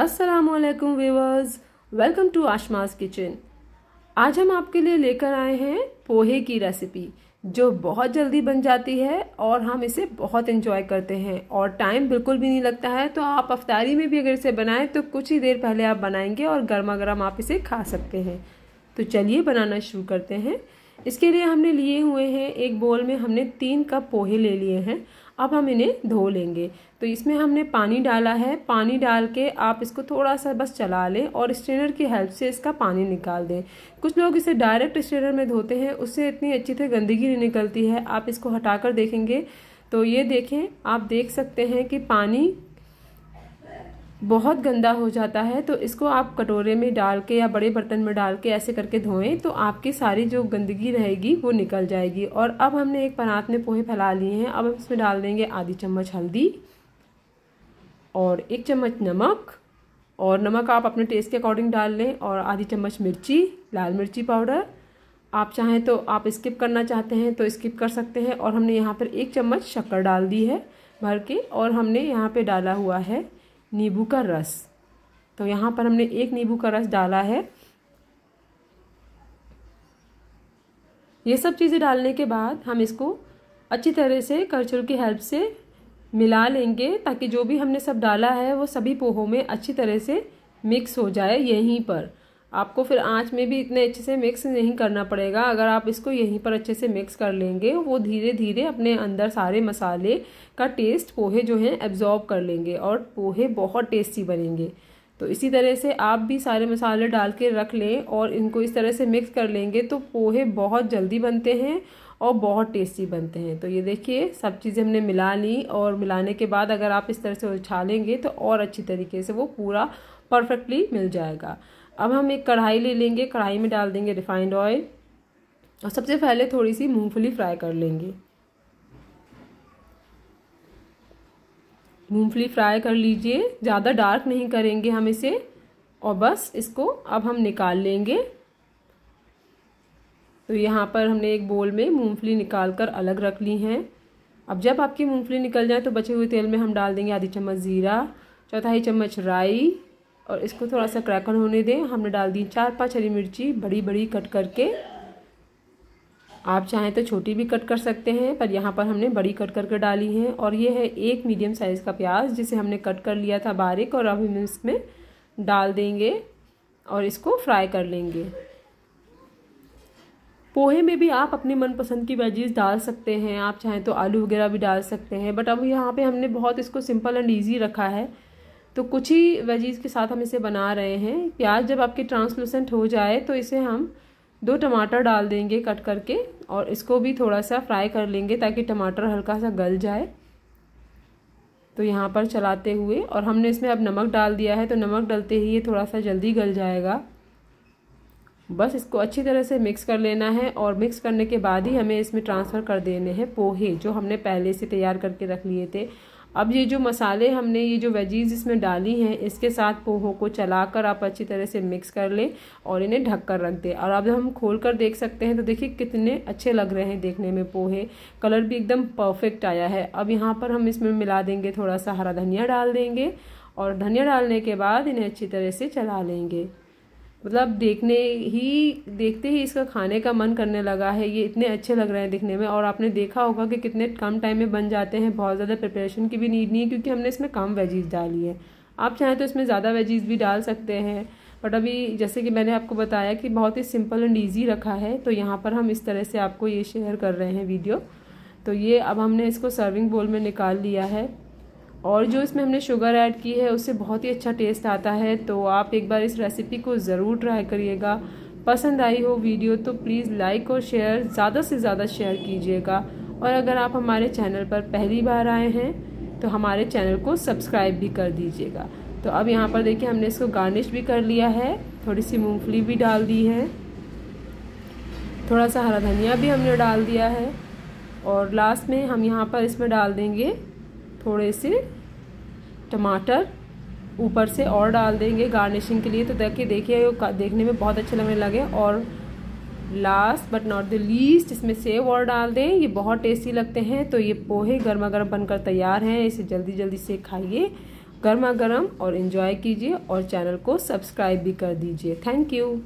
असलकुम viewers welcome to आशमास kitchen आज हम आपके लिए लेकर आए हैं पोहे की रेसिपी जो बहुत जल्दी बन जाती है और हम इसे बहुत इन्जॉय करते हैं और टाइम बिल्कुल भी नहीं लगता है तो आप अफ्तारी में भी अगर इसे बनाएं तो कुछ ही देर पहले आप बनाएंगे और गर्मा गर्म आप इसे खा सकते हैं तो चलिए बनाना शुरू करते हैं इसके लिए हमने लिए हुए हैं एक बोल में हमने तीन कप पोहे ले लिए हैं अब हम इन्हें धो लेंगे तो इसमें हमने पानी डाला है पानी डाल के आप इसको थोड़ा सा बस चला लें और स्ट्रेनर की हेल्प से इसका पानी निकाल दें कुछ लोग इसे डायरेक्ट स्ट्रेनर में धोते हैं उससे इतनी अच्छी से गंदगी नहीं निकलती है आप इसको हटाकर देखेंगे तो ये देखें आप देख सकते हैं कि पानी बहुत गंदा हो जाता है तो इसको आप कटोरे में डाल के या बड़े बर्तन में डाल के ऐसे करके धोएं तो आपकी सारी जो गंदगी रहेगी वो निकल जाएगी और अब हमने एक परात में पोहे फैला लिए हैं अब हम इसमें डाल देंगे आधी चम्मच हल्दी और एक चम्मच नमक और नमक आप अपने टेस्ट के अकॉर्डिंग डाल लें और आधी चम्मच मिर्ची लाल मिर्ची पाउडर आप चाहें तो आप स्किप करना चाहते हैं तो स्किप कर सकते हैं और हमने यहाँ पर एक चम्मच शक्कर डाल दी है भर के और हमने यहाँ पे डाला हुआ है नींबू का रस तो यहाँ पर हमने एक नींबू का रस डाला है ये सब चीज़ें डालने के बाद हम इसको अच्छी तरह से करछुल की हेल्प से मिला लेंगे ताकि जो भी हमने सब डाला है वो सभी पोहों में अच्छी तरह से मिक्स हो जाए यहीं पर आपको फिर आंच में भी इतने अच्छे से मिक्स नहीं करना पड़ेगा अगर आप इसको यहीं पर अच्छे से मिक्स कर लेंगे वो धीरे धीरे अपने अंदर सारे मसाले का टेस्ट पोहे जो हैं एब्जॉर्ब कर लेंगे और पोहे बहुत टेस्टी बनेंगे तो इसी तरह से आप भी सारे मसाले डाल के रख लें और इनको इस तरह से मिक्स कर लेंगे तो पोहे बहुत जल्दी बनते हैं और बहुत टेस्टी बनते हैं तो ये देखिए सब चीज़ें हमने मिला ली और मिलाने के बाद अगर आप इस तरह से उछालेंगे तो और अच्छी तरीके से वो पूरा परफेक्टली मिल जाएगा अब हम एक कढ़ाई ले लेंगे कढ़ाई में डाल देंगे रिफाइंड ऑयल और सबसे पहले थोड़ी सी मूंगफली फ्राई कर लेंगे मूंगफली फ्राई कर लीजिए ज़्यादा डार्क नहीं करेंगे हम इसे और बस इसको अब हम निकाल लेंगे तो यहाँ पर हमने एक बोल में मूंगफली निकाल कर अलग रख ली हैं अब जब आपकी मूंगफली निकल जाए तो बचे हुए तेल में हम डाल देंगे आधी चम्मच ज़ीरा चौथाई चम्मच राई और इसको थोड़ा सा क्रैकर होने दें हमने डाल दी चार पांच हरी मिर्ची बड़ी बड़ी कट करके आप चाहें तो छोटी भी कट कर सकते हैं पर यहाँ पर हमने बड़ी कट करके डाली है और ये है एक मीडियम साइज़ का प्याज जिसे हमने कट कर लिया था बारीक और अब हम इसमें डाल देंगे और इसको फ्राई कर लेंगे पोहे में भी आप अपनी मनपसंद की वेजीज डाल सकते हैं आप चाहें तो आलू वगैरह भी डाल सकते हैं बट अब यहाँ पे हमने बहुत इसको सिंपल एंड ईजी रखा है तो कुछ ही वेजीज के साथ हम इसे बना रहे हैं प्याज जब आपके ट्रांसलूसेंट हो जाए तो इसे हम दो टमाटर डाल देंगे कट करके और इसको भी थोड़ा सा फ्राई कर लेंगे ताकि टमाटर हल्का सा गल जाए तो यहाँ पर चलाते हुए और हमने इसमें अब नमक डाल दिया है तो नमक डलते ही ये थोड़ा सा जल्दी गल जाएगा बस इसको अच्छी तरह से मिक्स कर लेना है और मिक्स करने के बाद ही हमें इसमें ट्रांसफ़र कर देने हैं पोहे जो हमने पहले से तैयार करके रख लिए थे अब ये जो मसाले हमने ये जो वेजीज इसमें डाली हैं इसके साथ पोहों को चलाकर आप अच्छी तरह से मिक्स कर लें और इन्हें ढक कर रख दें और अब हम खोल कर देख सकते हैं तो देखिए कितने अच्छे लग रहे हैं देखने में पोहे कलर भी एकदम परफेक्ट आया है अब यहाँ पर हम इसमें मिला देंगे थोड़ा सा हरा धनिया डाल देंगे और धनिया डालने के बाद इन्हें अच्छी तरह से चला लेंगे मतलब देखने ही देखते ही इसका खाने का मन करने लगा है ये इतने अच्छे लग रहे हैं दिखने में और आपने देखा होगा कि कितने कम टाइम में बन जाते हैं बहुत ज़्यादा प्रिपरेशन की भी नीड नहीं है क्योंकि हमने इसमें कम वेजीज डाली है आप चाहें तो इसमें ज़्यादा वेजीज भी डाल सकते हैं बट अभी जैसे कि मैंने आपको बताया कि बहुत ही सिंपल एंड ईजी रखा है तो यहाँ पर हम इस तरह से आपको ये शेयर कर रहे हैं वीडियो तो ये अब हमने इसको सर्विंग बोल में निकाल लिया है और जो इसमें हमने शुगर ऐड की है उससे बहुत ही अच्छा टेस्ट आता है तो आप एक बार इस रेसिपी को ज़रूर ट्राई करिएगा पसंद आई हो वीडियो तो प्लीज़ लाइक और शेयर ज़्यादा से ज़्यादा शेयर कीजिएगा और अगर आप हमारे चैनल पर पहली बार आए हैं तो हमारे चैनल को सब्सक्राइब भी कर दीजिएगा तो अब यहाँ पर देखिए हमने इसको गार्निश भी कर लिया है थोड़ी सी मूँगफली भी डाल दी है थोड़ा सा हरा धनिया भी हमने डाल दिया है और लास्ट में हम यहाँ पर इसमें डाल देंगे थोड़े से टमाटर ऊपर से और डाल देंगे गार्निशिंग के लिए तो देखिए देखिए देखने में बहुत अच्छे लगने लगे और last but not the least इसमें सेव और डाल दें ये बहुत टेस्टी लगते हैं तो ये पोहे गर्मा गर्म बनकर तैयार हैं इसे जल्दी जल्दी से खाइए गर्मा गर्म और इन्जॉय कीजिए और चैनल को सब्सक्राइब भी कर दीजिए थैंक यू